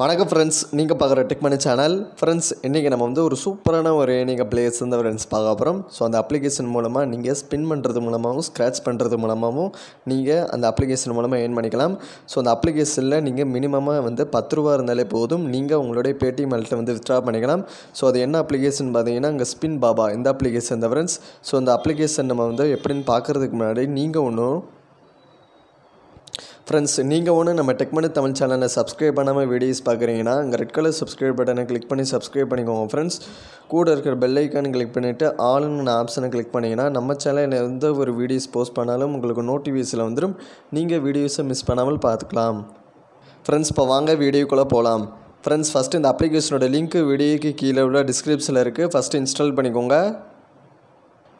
வணக்கம் ஃப்ரெண்ட்ஸ் நீங்கள் பார்க்குற டெக் மணி சேனல் ஃப்ரெண்ட்ஸ் இன்றைக்கி நம்ம வந்து ஒரு சூப்பரான ஒரு நீங்கள் பிளேஸ் இருந்த ஃப்ரெண்ட்ஸ் பார்க்க போகிறோம் ஸோ அந்த அப்ளிகேஷன் மூலமாக நீங்கள் ஸ்பின் பண்ணுறது மூலமாகவும் ஸ்க்ராட்ச் பண்ணுறது மூலமாகவும் நீங்கள் அந்த அப்ளிகேஷன் மூலமாக ஏர்ன் பண்ணிக்கலாம் ஸோ அந்த அப்ளிகேஷனில் நீங்கள் மினிமமாக வந்து பத்து ரூபா இருந்தாலே போதும் நீங்கள் உங்களுடைய பேடிஎம் அல்ட்டை வந்து வித்ட்ரா பண்ணிக்கலாம் ஸோ அது என்ன அப்ளிகேஷன் பார்த்தீங்கன்னா அங்கே ஸ்பின் பாபா இந்த அப்ளிகேஷன் இந்த ஃப்ரெண்ட்ஸ் ஸோ அந்த அப்ளிகேஷன் நம்ம வந்து எப்படின்னு பார்க்குறதுக்கு முன்னாடி நீங்கள் ஒன்றும் ஃப்ரெண்ட்ஸ் நீங்கள் ஒன்று நம்ம டெக்மனி தமிழ் சேனலை சப்ஸ்கிரைப் பண்ணாமல் வீடியோஸ் பார்க்குறீங்கன்னா அங்கே ரெட் கலர் சப்ஸ்கிரைப் பட்டனை கிளிக் பண்ணி சப்ஸ்கிரைப் பண்ணிக்கோங்க ஃப்ரெண்ட்ஸ் கூட இருக்கிற பெல் ஐக்கான் கிளிக் பண்ணிவிட்டு ஆளுன்னு ஆப்ஷனை கிளிக் பண்ணிங்கன்னா நம்ம சேனலில் எந்த ஒரு வீடியோஸ் போஸ்ட் பண்ணாலும் உங்களுக்கு நோட்டிஃபிகேஷனில் வந்துடும் நீங்கள் வீடியோஸை மிஸ் பண்ணாமல் பார்த்துக்கலாம் ஃப்ரெண்ட்ஸ் இப்போ வாங்க வீடியோக்குள்ளே போகலாம் ஃப்ரெண்ட்ஸ் ஃபஸ்ட்டு இந்த அப்ளிகேஷனோட லிங்க் வீடியோக்கு கீழே உள்ள டிஸ்கிரிப்ஷனில் இருக்குது ஃபஸ்ட்டு இன்ஸ்டால் பண்ணிக்கோங்க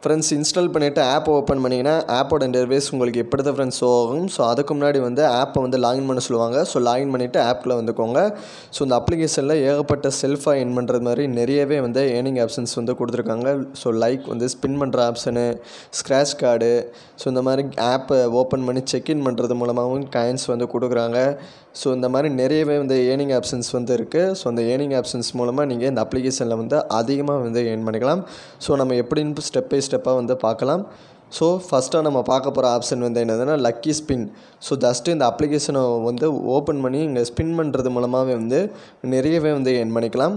ஃப்ரெண்ட்ஸ் இன்ஸ்டால் பண்ணிவிட்டு ஆப் ஓப்பன் பண்ணிங்கன்னா ஆப்போட இன்டர்வேஸ் உங்களுக்கு எப்படி தான் ஃப்ரெண்ட்ஸ் ஆகும் ஸோ அதுக்கு முன்னாடி வந்து ஆப்பை வந்து லாகின் பண்ண சொல்லுவாங்க ஸோ லாகின் பண்ணிவிட்டு ஆப்பில் வந்துக்கோங்க ஸோ இந்த அப்ளிகேஷனில் ஏகப்பட்ட செல்ஃபாக ஏர்ன் பண்ணுறது மாதிரி நிறையவே வந்து ஏர்னிங் ஆப்ஷன்ஸ் வந்து கொடுத்துருக்காங்க ஸோ லைக் வந்து ஸ்பின் பண்ணுற ஆப்ஷனு ஸ்க்ராச் கார்டு ஸோ இந்த மாதிரி ஆப்பை ஓப்பன் பண்ணி செக்இன் பண்ணுறது மூலமாகவும் காயின்ஸ் வந்து கொடுக்குறாங்க ஸோ இந்த மாதிரி நிறையவே வந்து ஏர்னிங் ஆப்ஷன்ஸ் வந்து இருக்குது ஸோ அந்த ஏர்னிங் ஆப்ஷன்ஸ் மூலமாக நீங்கள் இந்த அப்ளிகேஷனில் வந்து அதிகமாக வந்து ஏர்ன் பண்ணிக்கலாம் ஸோ நம்ம எப்படின்னு ஸ்டெப் பை ஸ்டெப் ஸ்டெப்பாக வந்து பார்க்கலாம் ஸோ ஃபஸ்ட்டாக நம்ம பார்க்க போகிற ஆப்ஷன் வந்து என்னதுன்னா லக்கி ஸ்பின் ஸோ ஜஸ்ட்டு இந்த அப்ளிகேஷனை வந்து ஓப்பன் பண்ணி இங்கே ஸ்பின் பண்ணுறது மூலமாகவே வந்து நிறையவே வந்து என் பண்ணிக்கலாம்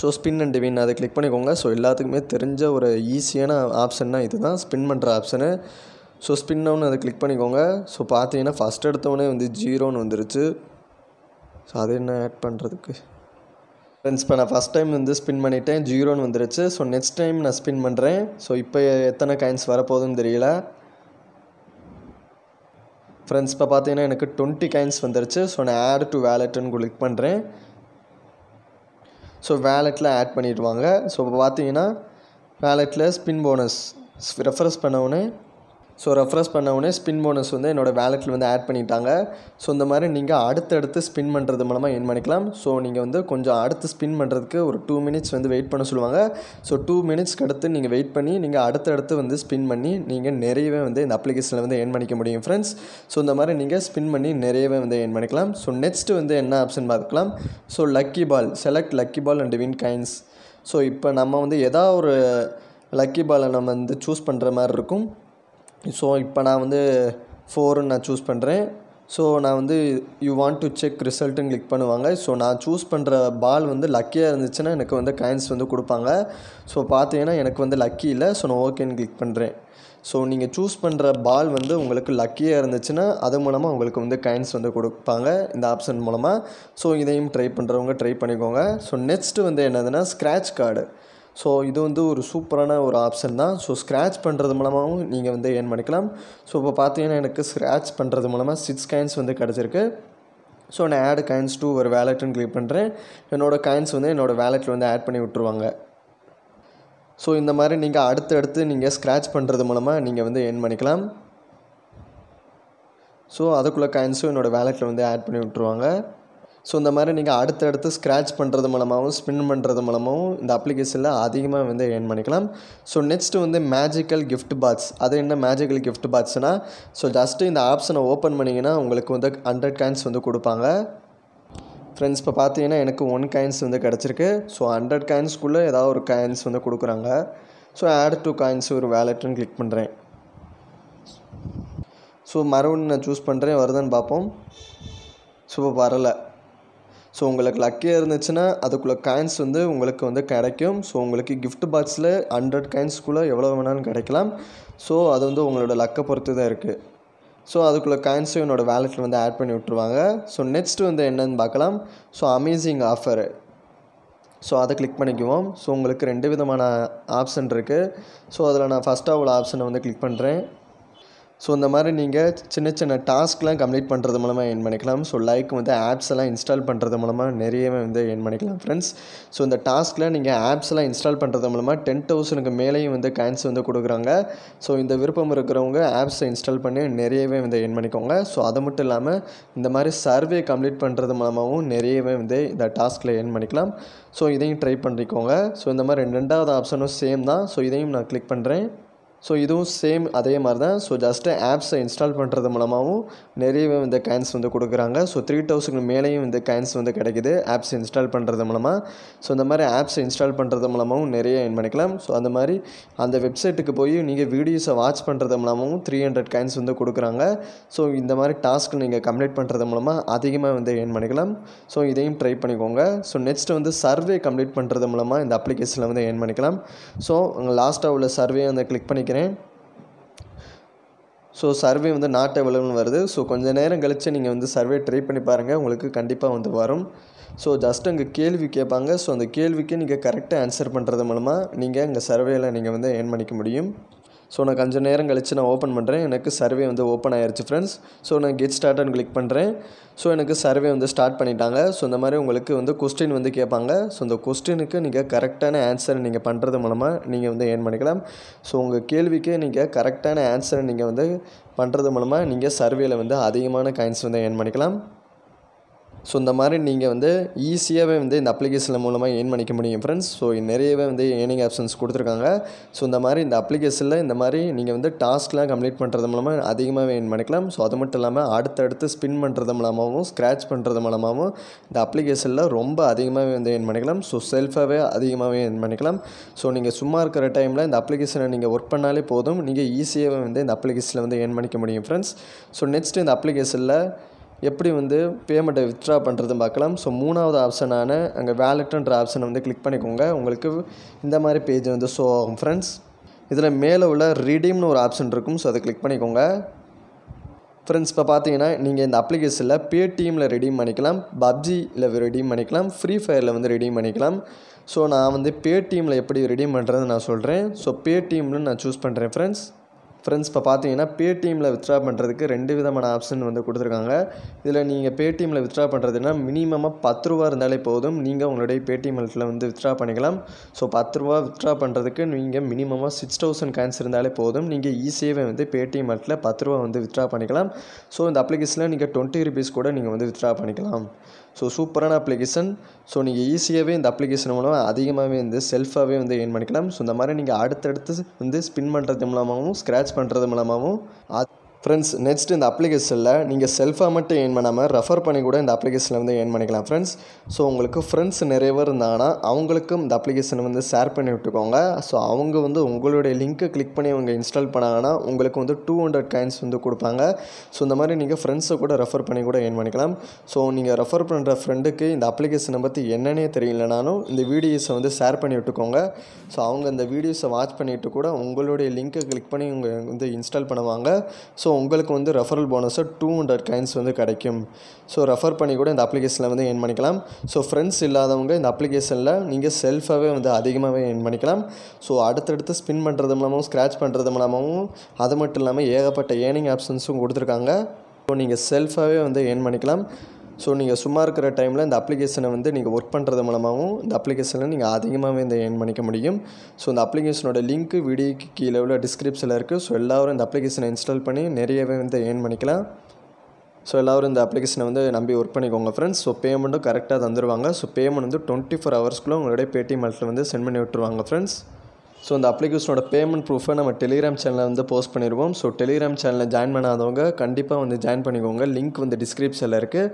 ஸோ ஸ்பின் அண்ட் வின் அதை கிளிக் பண்ணிக்கோங்க ஸோ எல்லாத்துக்குமே தெரிஞ்ச ஒரு ஈஸியான ஆப்ஷன்னா இது தான் ஸ்பின் பண்ணுற ஆப்ஷனு ஸோ ஸ்பின் ஒன்று அதை கிளிக் பண்ணிக்கோங்க ஸோ பார்த்தீங்கன்னா ஃபஸ்ட் எடுத்தவொடனே வந்து ஜீரோன்னு வந்துருச்சு ஸோ அது என்ன ஆட் பண்ணுறதுக்கு ஃப்ரெண்ட்ஸ் இப்போ நான் ஃபஸ்ட் டைம் வந்து ஸ்பின் பண்ணிட்டேன் ஜீரோன்னு வந்துருச்சு ஸோ நெக்ஸ்ட் டைம் நான் ஸ்பின் பண்ணுறேன் ஸோ இப்போ எத்தனை காயின்ஸ் வரப்போகுதுன்னு தெரியல ஃப்ரெண்ட்ஸ் இப்போ பார்த்தீங்கன்னா எனக்கு டுவெண்ட்டி காயின்ஸ் வந்துருச்சு ஸோ நான் ஆட் டு வேலெட்டுன்னு கிளிக் பண்ணுறேன் ஸோ வேலெட்டில் ஆட் பண்ணிடுவாங்க ஸோ இப்போ பார்த்தீங்கன்னா வேலெட்டில் ஸ்பின் போனஸ் ரெஃபரஸ் பண்ணவுடனே ஸோ ரெஃப்ரெஷ் பண்ண உடனே ஸ்பின் போனஸ் வந்து என்னோடய வேலெட்டில் வந்து ஆட் பண்ணிட்டாங்க ஸோ இந்த மாதிரி நீங்கள் அடுத்தடுத்து ஸ்பின் பண்ணுறது மூலமாக என் பண்ணிக்கலாம் ஸோ நீங்கள் வந்து கொஞ்சம் அடுத்து ஸ்பின் பண்ணுறதுக்கு ஒரு டூ மினிட்ஸ் வந்து வெயிட் பண்ண சொல்லுவாங்க ஸோ டூ மினிட்ஸ்க்கு அடுத்து நீங்கள் வெயிட் பண்ணி நீங்கள் அடுத்தடுத்து வந்து ஸ்பின் பண்ணி நீங்கள் நிறையவே வந்து இந்த அப்ளிகேஷனில் வந்து ஏர்ன் பண்ணிக்க முடியும் ஃப்ரெண்ட்ஸ் ஸோ இந்த மாதிரி நீங்கள் ஸ்பின் பண்ணி நிறையவே வந்து ஏர்ன் பண்ணிக்கலாம் ஸோ நெக்ஸ்ட்டு வந்து என்ன ஆப்ஷன் பார்த்துக்கலாம் so lucky ball select lucky ball and win coins so இப்போ நம்ம வந்து எதா ஒரு லக்கி பாலை நம்ம வந்து சூஸ் பண்ணுற மாதிரி இருக்கும் ஸோ இப்போ நான் வந்து ஃபோருன்னு நான் சூஸ் பண்ணுறேன் ஸோ நான் வந்து யூ வாண்ட் டு செக் ரிசல்ட்டுன்னு கிளிக் பண்ணுவாங்க ஸோ நான் சூஸ் பண்ணுற பால் வந்து லக்கியாக இருந்துச்சுன்னா எனக்கு வந்து காயின்ஸ் வந்து கொடுப்பாங்க ஸோ பார்த்தீங்கன்னா எனக்கு வந்து லக்கி இல்லை ஸோ நான் ஓகேன்னு கிளிக் பண்ணுறேன் ஸோ நீங்கள் சூஸ் பண்ணுற பால் வந்து உங்களுக்கு லக்கியாக இருந்துச்சுன்னா அது மூலமாக உங்களுக்கு வந்து காயின்ஸ் வந்து கொடுப்பாங்க இந்த ஆப்ஷன் மூலமாக ஸோ இதையும் ட்ரை பண்ணுறவங்க ட்ரை பண்ணிக்கோங்க ஸோ நெக்ஸ்ட்டு வந்து என்னதுன்னா ஸ்க்ராட்ச் கார்டு ஸோ இது வந்து ஒரு சூப்பரான ஒரு ஆப்ஷன் தான் ஸோ ஸ்க்ராட்ச் பண்ணுறது மூலமாகவும் நீங்கள் வந்து ஏர்ன் பண்ணிக்கலாம் ஸோ இப்போ பார்த்தீங்கன்னா எனக்கு ஸ்க்ராட்ச் பண்ணுறது மூலமாக சிக்ஸ் காயின்ஸ் வந்து கிடச்சிருக்கு ஸோ நான் ஆட் காயின்ஸ் டூ ஒரு வேலெட்டுன்னு கிளிக் பண்ணுறேன் என்னோடய காயின்ஸ் வந்து என்னோடய வேலெட்டில் வந்து ஆட் பண்ணி விட்ருவாங்க ஸோ இந்த மாதிரி நீங்கள் அடுத்தடுத்து நீங்கள் ஸ்க்ராட்ச் பண்ணுறது மூலமாக நீங்கள் வந்து ஏர்ன் பண்ணிக்கலாம் ஸோ அதுக்குள்ளே காயின்ஸும் என்னோடய வேலெட்டில் வந்து ஆட் பண்ணி விட்ருவாங்க ஸோ இந்த மாதிரி நீங்கள் அடுத்தடுத்து ஸ்க்ராட்ச் பண்ணுறது மூலமாகவும் ஸ்பின் பண்ணுறது மூலமாகவும் இந்த அப்ளிகேஷனில் அதிகமாக வந்து ஏர்ன் பண்ணிக்கலாம் ஸோ நெக்ஸ்ட்டு வந்து மேஜிக்கல் கிஃப்ட் பாக்ஸ் அது என்ன மேஜிக்கல் கிஃப்ட் பாக்ஸ்னால் ஸோ ஜஸ்ட்டு இந்த ஆப்ஷனை ஓப்பன் பண்ணிங்கன்னா உங்களுக்கு வந்து ஹண்ட்ரட் காயின்ஸ் வந்து கொடுப்பாங்க ஃப்ரெண்ட்ஸ் இப்போ பார்த்தீங்கன்னா எனக்கு ஒன் காயின்ஸ் வந்து கிடச்சிருக்கு ஸோ ஹண்ட்ரட் காயின்ஸ்க்குள்ளே ஏதாவது ஒரு காயின்ஸ் வந்து கொடுக்குறாங்க ஸோ ஆட் டூ காயின்ஸ் ஒரு வேலெட்டுன்னு கிளிக் பண்ணுறேன் ஸோ மறுபடியும் நான் சூஸ் பண்ணுறேன் வருதுன்னு பார்ப்போம் ஸோ வரலை ஸோ உங்களுக்கு லக்கியாக இருந்துச்சுன்னா அதுக்குள்ளே காயின்ஸ் வந்து உங்களுக்கு வந்து கிடைக்கும் ஸோ உங்களுக்கு கிஃப்ட் பாக்ஸில் ஹண்ட்ரட் காயின்ஸ்குள்ளே எவ்வளோ வேணாலும் கிடைக்கலாம் ஸோ அது வந்து உங்களோட லக்கை பொறுத்து தான் இருக்குது ஸோ அதுக்குள்ளே காயின்ஸும் என்னோடய வேலெட்டில் வந்து ஆட் பண்ணி விட்ருவாங்க ஸோ நெக்ஸ்ட் வந்து என்னென்னு பார்க்கலாம் ஸோ அமேசிங் ஆஃபரு ஸோ அதை கிளிக் பண்ணிக்குவோம் ஸோ உங்களுக்கு ரெண்டு விதமான ஆப்ஷன் இருக்குது ஸோ அதில் நான் ஃபஸ்ட்டாக உள்ள ஆப்ஷனை வந்து கிளிக் பண்ணுறேன் ஸோ இந்த மாதிரி நீங்கள் சின்ன சின்ன டாஸ்க்லாம் கம்ப்ளீட் பண்ணுறது மூலமாக ஏர்ன் பண்ணிக்கலாம் ஸோ லைக் வந்து ஆப்ஸ் எல்லாம் இன்ஸ்டால் பண்ணுறது மூலமாக நிறையவே வந்து ஏர்ன் பண்ணிக்கலாம் ஃப்ரெண்ட்ஸ் ஸோ இந்த டாஸ்க்கில் நீங்கள் ஆப்ஸ் எல்லாம் இன்ஸ்டால் பண்ணுறது மூலமாக டென் தௌசண்ட்க்கு மேலேயும் வந்து கேன்ஸ் வந்து கொடுக்குறாங்க ஸோ இந்த விருப்பம் இருக்கிறவங்க ஆப்ஸை இன்ஸ்டால் பண்ணி நிறையவே வந்து ஏர்ன் பண்ணிக்கோங்க ஸோ அது மட்டும் இல்லாமல் இந்த மாதிரி சர்வே கம்ப்ளீட் பண்ணுறது மூலமாகவும் நிறையவே வந்து இந்த டாஸ்கில் ஏர்ன் பண்ணிக்கலாம் ஸோ இதையும் ட்ரை பண்ணிக்கோங்க ஸோ இந்த மாதிரி ரெண்டாவது ஆப்ஷனும் சேம் தான் ஸோ இதையும் நான் கிளிக் பண்ணுறேன் ஸோ இதுவும் சேம் அதே மாதிரி தான் ஸோ ஜஸ்ட்டு ஆப்ஸை இன்ஸ்டால் பண்ணுறது மூலமாகவும் நிறைய இந்த கேன்ஸ் வந்து கொடுக்குறாங்க ஸோ த்ரீ தௌசண்ட் மேலேயும் இந்த கேன்ஸ் வந்து கிடைக்கிது ஆப்ஸ் இன்ஸ்டால் பண்ணுறது மூலமாக ஸோ இந்த மாதிரி ஆப்ஸ் இன்ஸ்டால் பண்ணுறது மூலமாகவும் நிறைய ஏர்ன் பண்ணிக்கலாம் ஸோ அந்த மாதிரி அந்த வெப்சைட்டுக்கு போய் நீங்கள் வீடியோஸை வாட்ச் பண்ணுறது மூலமாகவும் த்ரீ ஹண்ட்ரட் காயின்ஸ் வந்து கொடுக்குறாங்க ஸோ இந்த மாதிரி டாஸ்க் நீங்கள் கம்ப்ளீட் பண்ணுறது மூலமாக அதிகமாக வந்து ஏர்ன் பண்ணிக்கலாம் ஸோ இதையும் ட்ரை பண்ணிக்கோங்க ஸோ நெக்ஸ்ட்டு வந்து சர்வே கம்ப்ளீட் பண்ணுறது மூலமாக இந்த அப்ளிகேஷனில் வந்து ஏர்ன் பண்ணிக்கலாம் ஸோ லாஸ்ட்டாக உள்ள சர்வே வந்து கிளிக் பண்ணிக்க நினைக்கிறேன் ஸோ சர்வே வந்து நாட் அவைலபிள்னு வருது ஸோ கொஞ்சம் நேரம் கழித்து நீங்கள் வந்து சர்வே ட்ரை பண்ணி பாருங்கள் உங்களுக்கு கண்டிப்பாக வந்து வரும் ஸோ ஜஸ்ட் அங்கே கேள்வி கேட்பாங்க ஸோ அந்த கேள்விக்கு நீங்கள் கரெக்டாக ஆன்சர் பண்ணுறது மூலமாக நீங்கள் அங்கே சர்வேயில் நீங்கள் வந்து ஏர்ன் பண்ணிக்க முடியும் ஸோ நான் கொஞ்சம் நேரம் கழித்து நான் ஓப்பன் பண்ணுறேன் எனக்கு சர்வே வந்து ஓப்பன் ஆயிடுச்சு ஃப்ரெண்ட்ஸ் ஸோ நான் கெட் ஸ்டார்ட்னு கிளிக் பண்ணுறேன் ஸோ எனக்கு சர்வே வந்து ஸ்டார்ட் பண்ணிட்டாங்க ஸோ இந்த மாதிரி உங்களுக்கு வந்து கொஸ்டின் வந்து கேட்பாங்க ஸோ இந்த கொஸ்டினுக்கு நீங்கள் கரெக்டான ஆன்சரை நீங்கள் பண்ணுறது மூலமாக நீங்கள் வந்து ஏன் பண்ணிக்கலாம் ஸோ உங்கள் கேள்விக்கு நீங்கள் கரெக்டான ஆன்சரை நீங்கள் வந்து பண்ணுறது மூலமாக நீங்கள் சர்வேயில் வந்து அதிகமான காயின்ஸ் வந்து ஏன் பண்ணிக்கலாம் ஸோ இந்த மாதிரி நீங்கள் வந்து ஈஸியாகவே வந்து இந்த அப்ளிகேஷன் மூலமாக ஏன் பண்ணிக்க முடியும் ஃப்ரெண்ட்ஸ் ஸோ நிறையவே வந்து ஏர்னிங் ஆப்ஷன்ஸ் கொடுத்துருக்காங்க ஸோ இந்த மாதிரி இந்த அப்ளிகேஷனில் இந்த மாதிரி நீங்கள் வந்து டாஸ்க்லாம் கம்ப்ளீட் பண்ணுறது மூலமாக அதிகமாக ஏன் பண்ணிக்கலாம் ஸோ அது மட்டும் இல்லாமல் அடுத்தடுத்து ஸ்பின் பண்ணுறது மூலமாகவும் ஸ்க்ராச் பண்ணுறது மூலமாகவும் இந்த அப்ளிகேஷனில் ரொம்ப அதிகமாகவே வந்து ஏன் பண்ணிக்கலாம் ஸோ செல்ஃபாகவே அதிகமாகவே ஏன் பண்ணிக்கலாம் ஸோ நீங்கள் சும்மா இருக்கிற டைமில் இந்த அப்ளிகேஷனை நீங்கள் ஒர்க் பண்ணாலே போதும் நீங்கள் ஈஸியாகவே வந்து இந்த அப்ளிகேஷனில் வந்து ஏன் பண்ணிக்க முடியும் ஃப்ரெண்ட்ஸ் ஸோ நெக்ஸ்ட் இந்த அப்ளிகேஷனில் எப்படி வந்து பேமெண்ட்டை வித்ட்ரா பண்ணுறது பார்க்கலாம் ஸோ மூணாவது ஆப்ஷனான அங்கே வேலெட்டுன்ற ஆப்ஷனை வந்து கிளிக் பண்ணிக்கோங்க உங்களுக்கு இந்த மாதிரி பேஜ் வந்து ஷோ ஆகும் ஃப்ரெண்ட்ஸ் இதில் மேலே உள்ள ரீடீம்னு ஒரு ஆப்ஷன் இருக்கும் ஸோ அதை கிளிக் பண்ணிக்கோங்க ஃப்ரெண்ட்ஸ் இப்போ பார்த்தீங்கன்னா நீங்கள் இந்த அப்ளிகேஷனில் பேடிஎம்மில் ரெடீம் பண்ணிக்கலாம் பப்ஜியில் ரெடீம் பண்ணிக்கலாம் ஃப்ரீ ஃபயரில் வந்து ரெடீம் பண்ணிக்கலாம் ஸோ நான் வந்து பேடிஎம்மில் எப்படி ரெடீம் பண்ணுறதுன்னு நான் சொல்கிறேன் ஸோ பேடிஎம்னு நான் சூஸ் பண்ணுறேன் ஃப்ரெண்ட்ஸ் ஃப்ரெண்ட்ஸ் இப்போ பார்த்தீங்கன்னா பேடிஎம்மில் வித்ட்ரா பண்ணுறதுக்கு ரெண்டு விதமான ஆப்ஷன் வந்து கொடுத்துருக்காங்க இதில் நீங்கள் பேடிஎம்மில் வித்ட்ரா பண்ணுறதுன்னா மினிமமாக பத்து ரூபா இருந்தாலே போதும் நீங்கள் உங்களுடைய பேடிஎம் அல்ட்டில் வந்து வித்ட்ரா பண்ணிக்கலாம் ஸோ பத்து ரூபா வித்ட்ரா பண்ணுறதுக்கு நீங்கள் மினிமமாக சிக்ஸ் தௌசண்ட் காயின்ஸ் இருந்தாலே போதும் நீங்கள் ஈஸியாகவே வந்து பேடிஎம் அல்ட்டில் பத்து ரூபா வந்து வித்ட்ரா பண்ணிக்கலாம் ஸோ இந்த அப்ளிகேஷனில் நீங்கள் டுவெண்ட்டி ருபீஸ் கூட நீங்கள் வந்து வித்ட்ரா பண்ணிக்கலாம் ஸோ சூப்பரான அப்ளிகேஷன் ஸோ நீங்கள் ஈஸியாகவே இந்த அப்ளிகேஷன் மூலமாக அதிகமாகவே வந்து செல்ஃபாகவே வந்து ஏன் பண்ணிக்கலாம் ஸோ இந்த மாதிரி நீங்கள் அடுத்தடுத்து வந்து ஸ்பின் பண்ணுறது மூலமாகவும் ஸ்க்ராச் பண்ணுறது மூலமாகவும் அது ஃப்ரெண்ட்ஸ் நெக்ஸ்ட் இந்த அப்ளிகேஷனில் நீங்கள் செல்ஃபாக மட்டும் ஏன் பண்ணாமல் ரெஃபர் பண்ணி கூட இந்த அப்ளிகேஷனில் வந்து ஏர்ன் பண்ணிக்கலாம் ஃப்ரெண்ட்ஸ் ஸோ உங்களுக்கு ஃப்ரெண்ட்ஸ் நிறைய பேர் இருந்தாங்கன்னா அவங்களுக்கும் இந்த அப்ளிகேஷனை வந்து ஷேர் பண்ணி விட்டுக்கோங்க ஸோ அவங்க வந்து உங்களுடைய லிங்க்கை கிளிக் பண்ணி அவங்க இன்ஸ்டால் பண்ணாங்கன்னா உங்களுக்கு வந்து டூ ஹண்ட்ரட் காயின்ஸ் வந்து கொடுப்பாங்க ஸோ இந்த மாதிரி நீங்கள் ஃப்ரெண்ட்ஸை கூட ரெஃபர் பண்ணி கூட ஏர்ன் பண்ணிக்கலாம் ஸோ நீங்கள் ரெஃபர் பண்ணுற ஃப்ரெண்டுக்கு இந்த அப்ளிகேஷனை பற்றி என்னன்னே தெரியலனாலும் இந்த வீடியோஸை வந்து ஷேர் பண்ணி விட்டுக்கோங்க ஸோ அவங்க இந்த வீடியோஸை வாட்ச் பண்ணிவிட்டு கூட உங்களுடைய லிங்க்கை கிளிக் பண்ணி இவங்க வந்து இன்ஸ்டால் பண்ணுவாங்க ஸோ உங்களுக்கு வந்து ரெஃபரல் போனஸாக டூ ஹண்ட்ரட் காயின்ஸ் வந்து கிடைக்கும் ஸோ ரெஃபர் பண்ணி கூட இந்த அப்ளிகேஷனில் வந்து என் பண்ணிக்கலாம் ஸோ ஃப்ரெண்ட்ஸ் இல்லாதவங்க இந்த அப்ளிகேஷனில் நீங்கள் செல்ஃபாகவே வந்து அதிகமாகவே என் பண்ணிக்கலாம் ஸோ அடுத்தடுத்து ஸ்பின் பண்ணுறது மூலமாகவும் ஸ்க்ராச் பண்ணுறது மூலமாகவும் அது மட்டும் இல்லாமல் ஏகப்பட்ட ஏர்னிங் ஆப்ஷன்ஸும் கொடுத்துருக்காங்க ஸோ நீங்கள் செல்ஃபாகவே வந்து ஏர்ன் பண்ணிக்கலாம் ஸோ நீங்கள் சும்மா இருக்கிற டைமில் இந்த அப்ளிகேஷனை வந்து நீங்கள் ஒர்க் பண்ணுறது மூலமாகவும் இந்த அப்ளிகேஷனில் நீங்கள் அதிகமாகவே இந்த ஏர்ன் பண்ணிக்க முடியும் ஸோ இந்த அப்ளிகேஷனோட லிங்க்கு வீடியோக்கு கீழே உள்ள டிஸ்கிரிப்ஷனில் இருக்குது ஸோ எல்லோரும் இந்த அப்ளிகேஷனை இன்ஸ்டால் பண்ணி நிறையவே வந்து ஏர்ன் பண்ணிக்கலாம் ஸோ எல்லோரும் இந்த அப்ளிகேஷனை வந்து நம்பி ஒர்க் பண்ணிக்கோங்க ஃப்ரெண்ட்ஸ் ஸோ பேமெண்ட்டும் கரெக்டாக தந்துடுவாங்க ஸோ பேமெண்ட் வந்து டுவெண்ட்டி ஃபோர் ஹவர்ஸ்க்குள்ளே உங்களுடைய பேடிஎம் அல்ட்டில் வந்து சென்ட் பண்ணி விட்டுருவாங்க ஃப்ரெண்ட்ஸ் ஸோ அந்த அப்ளிகேஷனோட பேமெண்ட் ப்ரூஃபை நம்ம டெலிகிராம் சேனலில் வந்து போஸ்ட் பண்ணிடுவோம் ஸோ டெலிகிராம் சேனலில் ஜாயின் பண்ணாதவங்க கண்டிப்பாக வந்து ஜாயின் பண்ணிக்கோங்க லிங்க் வந்து டிஸ்கிரிப்ஷனில் இருக்குது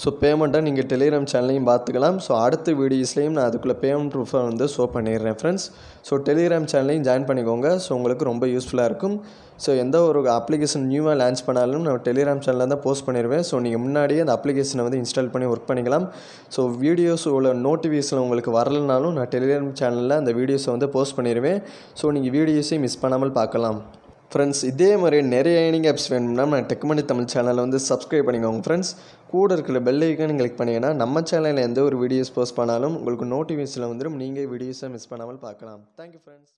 ஸோ பேமெண்ட்டை நீங்கள் டெலிகிராம் சேனலையும் பார்த்துக்கலாம் ஸோ அடுத்த வீடியோஸ்லையும் நான் அதுக்குள்ளே பேமெண்ட் ப்ரூஃபை வந்து ஷோ பண்ணிடுறேன் ஃப்ரெண்ட்ஸ் ஸோ டெலிகிராம் சேனல்லையும் ஜாயின் பண்ணிக்கோங்க ஸோ உங்களுக்கு ரொம்ப யூஸ்ஃபுல்லாக இருக்கும் ஸோ எந்த ஒரு அப்ளிகேஷன் நியூவாக லான்ச் பண்ணாலும் நான் டெலிகிராம் சேனலில் தான் போஸ்ட் பண்ணிடுவேன் ஸோ நீங்கள் முன்னாடியே அந்த அப்ளிகேஷனை வந்து இன்ஸ்டால் பண்ணி ஒர்க் பண்ணிக்கலாம் ஸோ வீடியோஸ் உள்ள நோட்டிஃபிகேஷன் உங்களுக்கு வரலனாலும் நான் டெலிகிராம் சேனலில் அந்த வீடியோஸை வந்து போஸ்ட் பண்ணிடுவேன் ஸோ நீங்கள் வீடியோஸையும் மிஸ் பண்ணாமல் பார்க்கலாம் ஃப்ரெண்ட்ஸ் இதே மாதிரி நிறைய ஏர்னிங் ஆப்ஸ் வேணும்னா நான் டெக்மணி தமிழ் சேனலில் வந்து சப்ஸ்கிரைப் பண்ணிக்கோங்க ஃப்ரெண்ட்ஸ் கூட இருக்கிற பெல் ஐக்கானும் கிளிக் பண்ணிங்கன்னா நம்ம சேனலில் எந்த ஒரு வீடியோஸ் போஸ்ட் பண்ணாலும் உங்களுக்கு நோட்டிஃபிகேஷனில் வந்துடும் நீங்கள் வீடியோஸை மிஸ் பண்ணாமல் பார்க்கலாம் தேங்க்யூ ஃப்ரெண்ட்ஸ்